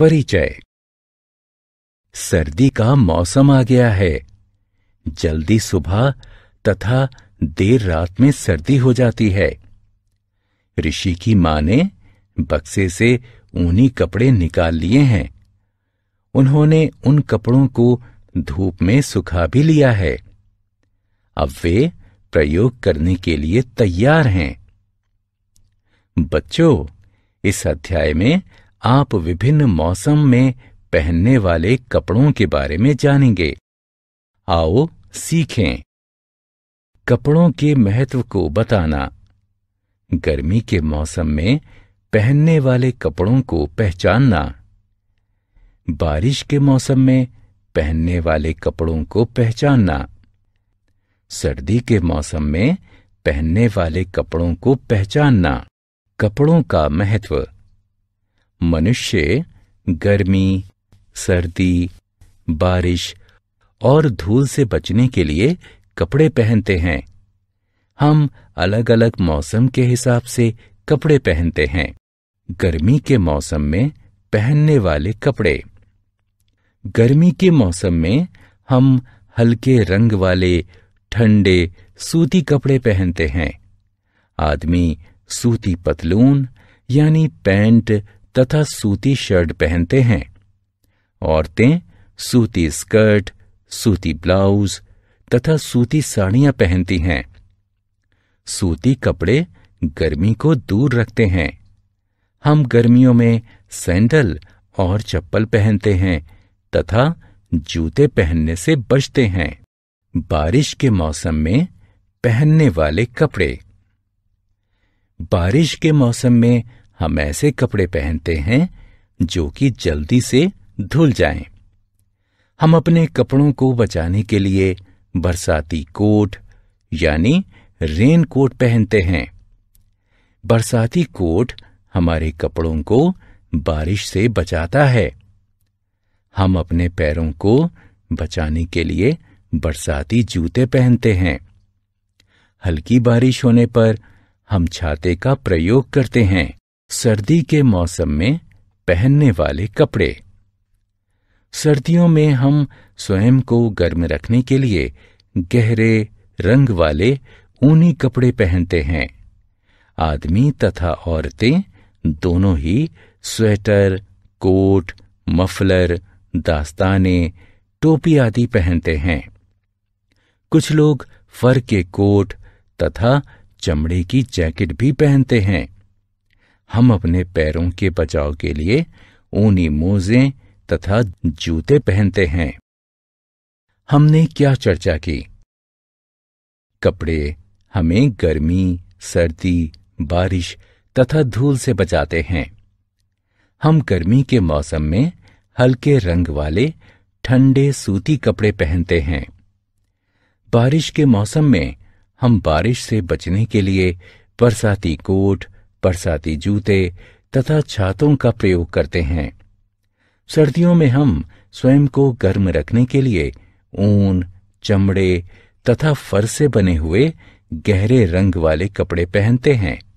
परिचय सर्दी का मौसम आ गया है जल्दी सुबह तथा देर रात में सर्दी हो जाती है ऋषि की मां ने बक्से से ऊनी कपड़े निकाल लिए हैं उन्होंने उन कपड़ों को धूप में सुखा भी लिया है अब वे प्रयोग करने के लिए तैयार हैं बच्चों इस अध्याय में आप विभिन्न मौसम में पहनने वाले कपड़ों के बारे में जानेंगे आओ सीखें कपड़ों के महत्व को बताना गर्मी के मौसम में पहनने वाले कपड़ों को पहचानना बारिश के मौसम में पहनने वाले कपड़ों को पहचानना सर्दी के मौसम में पहनने वाले कपड़ों को पहचानना कपड़ों का महत्व मनुष्य गर्मी सर्दी बारिश और धूल से बचने के लिए कपड़े पहनते हैं हम अलग अलग मौसम के हिसाब से कपड़े पहनते हैं गर्मी के मौसम में पहनने वाले कपड़े गर्मी के मौसम में हम हल्के रंग वाले ठंडे सूती कपड़े पहनते हैं आदमी सूती पतलून यानी पैंट तथा सूती शर्ट पहनते हैं औरतें सूती स्कर्ट सूती ब्लाउज तथा सूती साड़ियां पहनती हैं सूती कपड़े गर्मी को दूर रखते हैं हम गर्मियों में सैंडल और चप्पल पहनते हैं तथा जूते पहनने से बचते हैं बारिश के मौसम में पहनने वाले कपड़े बारिश के मौसम में हम ऐसे कपड़े पहनते हैं जो कि जल्दी से धुल जाएं। हम अपने कपड़ों को बचाने के लिए बरसाती कोट यानी रेन कोट पहनते हैं बरसाती कोट हमारे कपड़ों को बारिश से बचाता है हम अपने पैरों को बचाने के लिए बरसाती जूते पहनते हैं हल्की बारिश होने पर हम छाते का प्रयोग करते हैं सर्दी के मौसम में पहनने वाले कपड़े सर्दियों में हम स्वयं को गर्म रखने के लिए गहरे रंग वाले ऊनी कपड़े पहनते हैं आदमी तथा औरतें दोनों ही स्वेटर कोट मफलर दास्ताने टोपी आदि पहनते हैं कुछ लोग फर के कोट तथा चमड़े की जैकेट भी पहनते हैं हम अपने पैरों के बचाव के लिए ऊनी मोजें तथा जूते पहनते हैं हमने क्या चर्चा की कपड़े हमें गर्मी सर्दी बारिश तथा धूल से बचाते हैं हम गर्मी के मौसम में हल्के रंग वाले ठंडे सूती कपड़े पहनते हैं बारिश के मौसम में हम बारिश से बचने के लिए बरसाती कोट बरसाती जूते तथा छातों का प्रयोग करते हैं सर्दियों में हम स्वयं को गर्म रखने के लिए ऊन चमड़े तथा फर से बने हुए गहरे रंग वाले कपड़े पहनते हैं